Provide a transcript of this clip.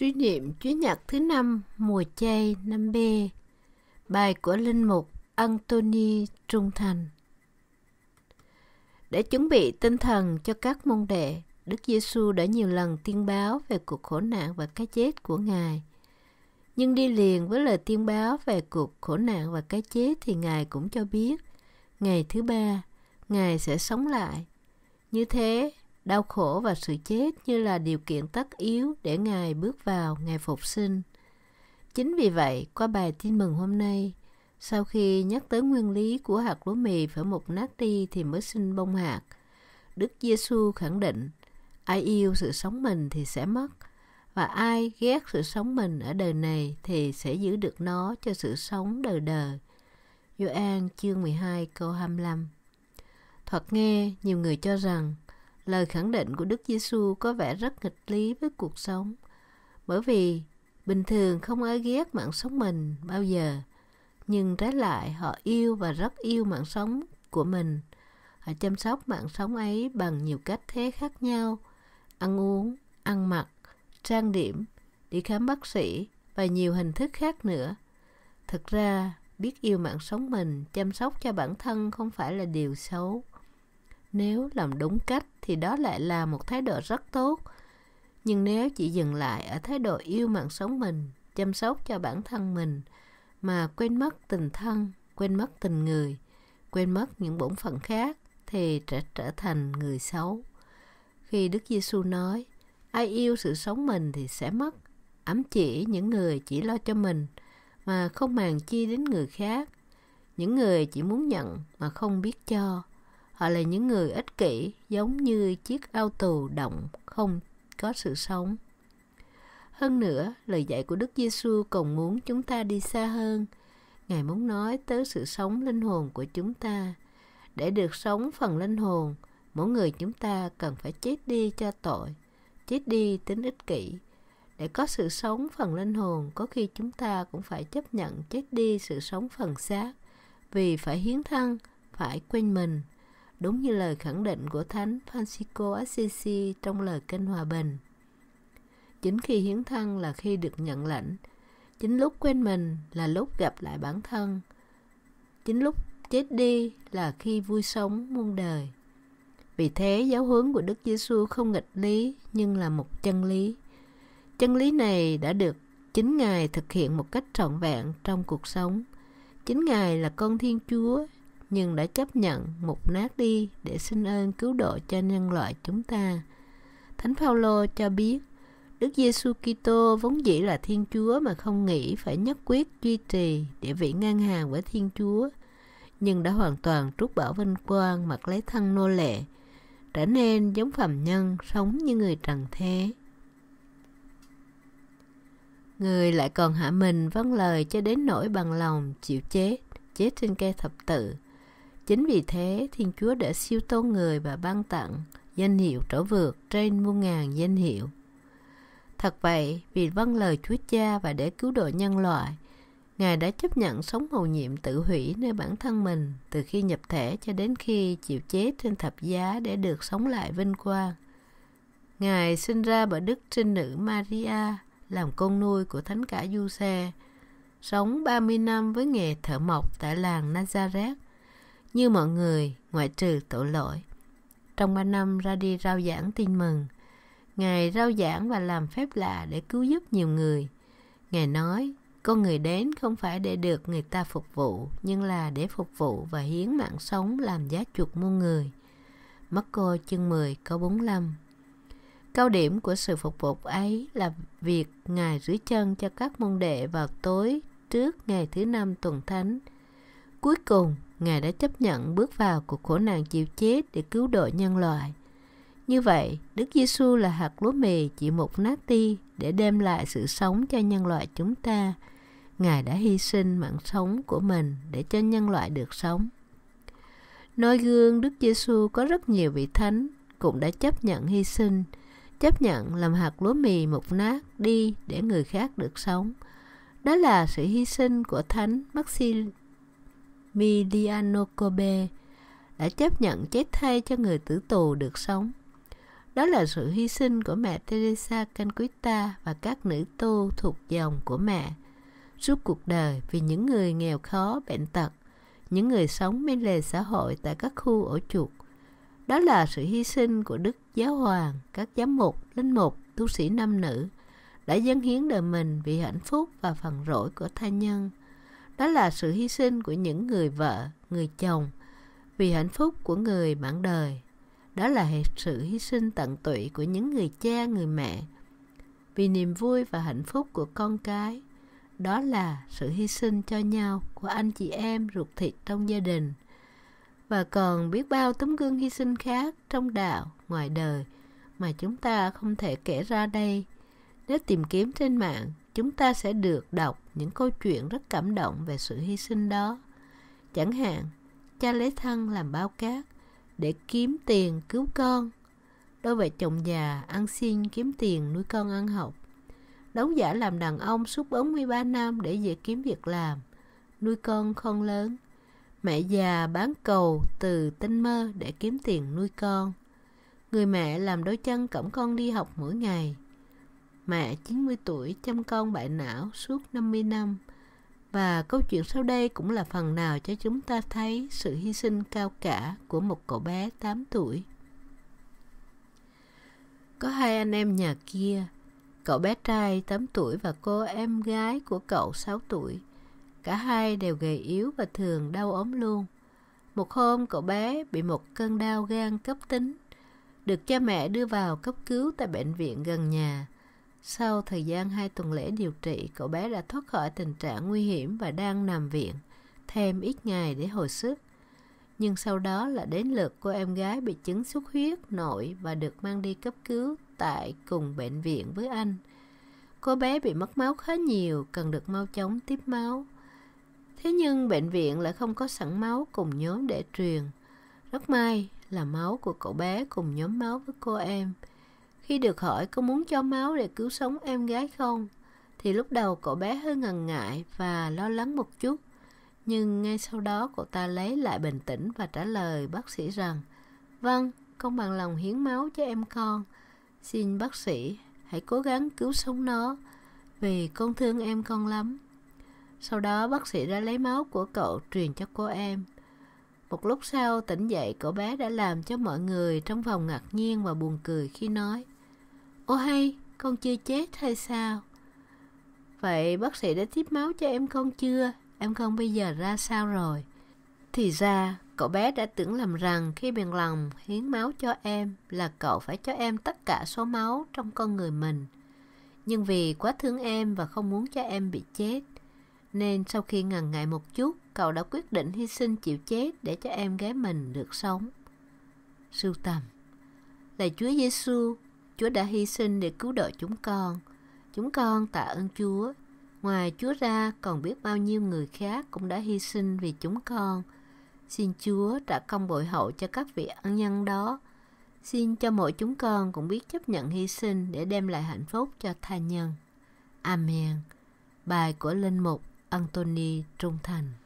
Suy niệm Chúa Nhật thứ năm mùa chay năm b Bài của Linh Mục Anthony Trung Thành Để chuẩn bị tinh thần cho các môn đệ, Đức Giêsu đã nhiều lần tiên báo về cuộc khổ nạn và cái chết của Ngài. Nhưng đi liền với lời tiên báo về cuộc khổ nạn và cái chết thì Ngài cũng cho biết, ngày thứ ba, Ngài sẽ sống lại. Như thế, đau khổ và sự chết như là điều kiện tất yếu để Ngài bước vào ngày phục sinh. Chính vì vậy, qua bài tin mừng hôm nay, sau khi nhắc tới nguyên lý của hạt lúa mì phải mục nát đi thì mới sinh bông hạt, Đức Giêsu khẳng định, ai yêu sự sống mình thì sẽ mất, và ai ghét sự sống mình ở đời này thì sẽ giữ được nó cho sự sống đời đời. Gioan chương 12 câu 25 Thoạt nghe, nhiều người cho rằng Lời khẳng định của Đức Giêsu có vẻ rất nghịch lý với cuộc sống, bởi vì bình thường không ai ghét mạng sống mình bao giờ, nhưng trái lại họ yêu và rất yêu mạng sống của mình. Họ chăm sóc mạng sống ấy bằng nhiều cách thế khác nhau, ăn uống, ăn mặc, trang điểm, đi khám bác sĩ và nhiều hình thức khác nữa. Thực ra, biết yêu mạng sống mình, chăm sóc cho bản thân không phải là điều xấu nếu làm đúng cách thì đó lại là một thái độ rất tốt. Nhưng nếu chỉ dừng lại ở thái độ yêu mạng sống mình, chăm sóc cho bản thân mình, mà quên mất tình thân, quên mất tình người, quên mất những bổn phận khác, thì sẽ trở thành người xấu. Khi Đức Giêsu nói, ai yêu sự sống mình thì sẽ mất, ám chỉ những người chỉ lo cho mình, mà không màng chi đến người khác, những người chỉ muốn nhận mà không biết cho, Họ là những người ích kỷ, giống như chiếc ao tù động, không có sự sống. Hơn nữa, lời dạy của Đức Giêsu còn muốn chúng ta đi xa hơn. Ngài muốn nói tới sự sống linh hồn của chúng ta. Để được sống phần linh hồn, mỗi người chúng ta cần phải chết đi cho tội, chết đi tính ích kỷ. Để có sự sống phần linh hồn, có khi chúng ta cũng phải chấp nhận chết đi sự sống phần xác, vì phải hiến thân, phải quên mình đúng như lời khẳng định của Thánh Francisco Assisi trong lời Kinh Hòa Bình. Chính khi hiến thân là khi được nhận lệnh, chính lúc quên mình là lúc gặp lại bản thân, chính lúc chết đi là khi vui sống muôn đời. Vì thế, giáo hướng của Đức Giêsu không nghịch lý nhưng là một chân lý. Chân lý này đã được chính Ngài thực hiện một cách trọn vẹn trong cuộc sống. Chính Ngài là con Thiên Chúa nhưng đã chấp nhận một nát đi để xin ơn cứu độ cho nhân loại chúng ta. Thánh Phaolô cho biết, Đức Giêsu Kitô vốn dĩ là Thiên Chúa mà không nghĩ phải nhất quyết duy trì địa vị ngang hàng với Thiên Chúa, nhưng đã hoàn toàn trút bỏ vinh quang mặc lấy thân nô lệ, trở nên giống phàm nhân sống như người trần thế. Người lại còn hạ mình vâng lời cho đến nỗi bằng lòng chịu chết, chết trên cây thập tự, Chính vì thế, Thiên Chúa đã siêu tôn người và ban tặng danh hiệu trở vượt trên muôn ngàn danh hiệu. Thật vậy, vì vâng lời Chúa Cha và để cứu độ nhân loại, Ngài đã chấp nhận sống mầu nhiệm tự hủy nơi bản thân mình từ khi nhập thể cho đến khi chịu chết trên thập giá để được sống lại vinh quang. Ngài sinh ra bởi đức trinh nữ Maria làm con nuôi của thánh cả Du Xe, sống 30 năm với nghề thợ mộc tại làng Nazareth như mọi người ngoại trừ tội lỗi. Trong ba năm ra đi rao giảng tin mừng, Ngài rao giảng và làm phép lạ để cứu giúp nhiều người. Ngài nói, con người đến không phải để được người ta phục vụ, nhưng là để phục vụ và hiến mạng sống làm giá chuộc muôn người. Mắc cô chương 10 câu 45 Cao điểm của sự phục vụ ấy là việc Ngài rửa chân cho các môn đệ vào tối trước ngày thứ năm tuần thánh. Cuối cùng, Ngài đã chấp nhận bước vào cuộc khổ nạn chịu chết để cứu độ nhân loại. Như vậy, Đức Giêsu là hạt lúa mì chỉ một nát ti để đem lại sự sống cho nhân loại chúng ta. Ngài đã hy sinh mạng sống của mình để cho nhân loại được sống. Nói gương Đức Giêsu có rất nhiều vị thánh cũng đã chấp nhận hy sinh, chấp nhận làm hạt lúa mì mục nát đi để người khác được sống. Đó là sự hy sinh của thánh Maxim Emiliano Kobe đã chấp nhận chết thay cho người tử tù được sống. Đó là sự hy sinh của mẹ Teresa Canquita và các nữ tu thuộc dòng của mẹ suốt cuộc đời vì những người nghèo khó, bệnh tật, những người sống bên lề xã hội tại các khu ổ chuột. Đó là sự hy sinh của Đức Giáo Hoàng, các giám mục, linh mục, tu sĩ nam nữ đã dâng hiến đời mình vì hạnh phúc và phần rỗi của tha nhân – đó là sự hy sinh của những người vợ người chồng vì hạnh phúc của người bạn đời đó là sự hy sinh tận tụy của những người cha người mẹ vì niềm vui và hạnh phúc của con cái đó là sự hy sinh cho nhau của anh chị em ruột thịt trong gia đình và còn biết bao tấm gương hy sinh khác trong đạo ngoài đời mà chúng ta không thể kể ra đây nếu tìm kiếm trên mạng chúng ta sẽ được đọc những câu chuyện rất cảm động về sự hy sinh đó. Chẳng hạn, cha lấy thân làm bao cát để kiếm tiền cứu con. Đôi vợ chồng già ăn xin kiếm tiền nuôi con ăn học. Đóng giả làm đàn ông suốt 43 năm để về kiếm việc làm, nuôi con không lớn. Mẹ già bán cầu từ tinh mơ để kiếm tiền nuôi con. Người mẹ làm đôi chân cõng con đi học mỗi ngày mẹ 90 tuổi chăm con bại não suốt 50 năm. Và câu chuyện sau đây cũng là phần nào cho chúng ta thấy sự hy sinh cao cả của một cậu bé 8 tuổi. Có hai anh em nhà kia, cậu bé trai 8 tuổi và cô em gái của cậu 6 tuổi. Cả hai đều gầy yếu và thường đau ốm luôn. Một hôm cậu bé bị một cơn đau gan cấp tính, được cha mẹ đưa vào cấp cứu tại bệnh viện gần nhà. Sau thời gian hai tuần lễ điều trị, cậu bé đã thoát khỏi tình trạng nguy hiểm và đang nằm viện thêm ít ngày để hồi sức. Nhưng sau đó là đến lượt cô em gái bị chứng xuất huyết nội và được mang đi cấp cứu tại cùng bệnh viện với anh. Cô bé bị mất máu khá nhiều, cần được mau chóng tiếp máu. Thế nhưng bệnh viện lại không có sẵn máu cùng nhóm để truyền. Rất may là máu của cậu bé cùng nhóm máu với cô em. Khi được hỏi có muốn cho máu để cứu sống em gái không, thì lúc đầu cậu bé hơi ngần ngại và lo lắng một chút. Nhưng ngay sau đó cậu ta lấy lại bình tĩnh và trả lời bác sĩ rằng Vâng, con bằng lòng hiến máu cho em con. Xin bác sĩ, hãy cố gắng cứu sống nó vì con thương em con lắm. Sau đó bác sĩ đã lấy máu của cậu truyền cho cô em. Một lúc sau tỉnh dậy cậu bé đã làm cho mọi người trong phòng ngạc nhiên và buồn cười khi nói Ô hay, con chưa chết hay sao? Vậy bác sĩ đã tiếp máu cho em con chưa? Em con bây giờ ra sao rồi? Thì ra, cậu bé đã tưởng lầm rằng khi bèn lòng hiến máu cho em là cậu phải cho em tất cả số máu trong con người mình. Nhưng vì quá thương em và không muốn cho em bị chết, nên sau khi ngần ngại một chút, cậu đã quyết định hy sinh chịu chết để cho em gái mình được sống. Sưu tầm Lạy Chúa Giêsu, Chúa đã hy sinh để cứu độ chúng con. Chúng con tạ ơn Chúa. Ngoài Chúa ra, còn biết bao nhiêu người khác cũng đã hy sinh vì chúng con. Xin Chúa trả công bội hậu cho các vị ân nhân đó. Xin cho mỗi chúng con cũng biết chấp nhận hy sinh để đem lại hạnh phúc cho tha nhân. Amen. Bài của Linh Mục Anthony Trung Thành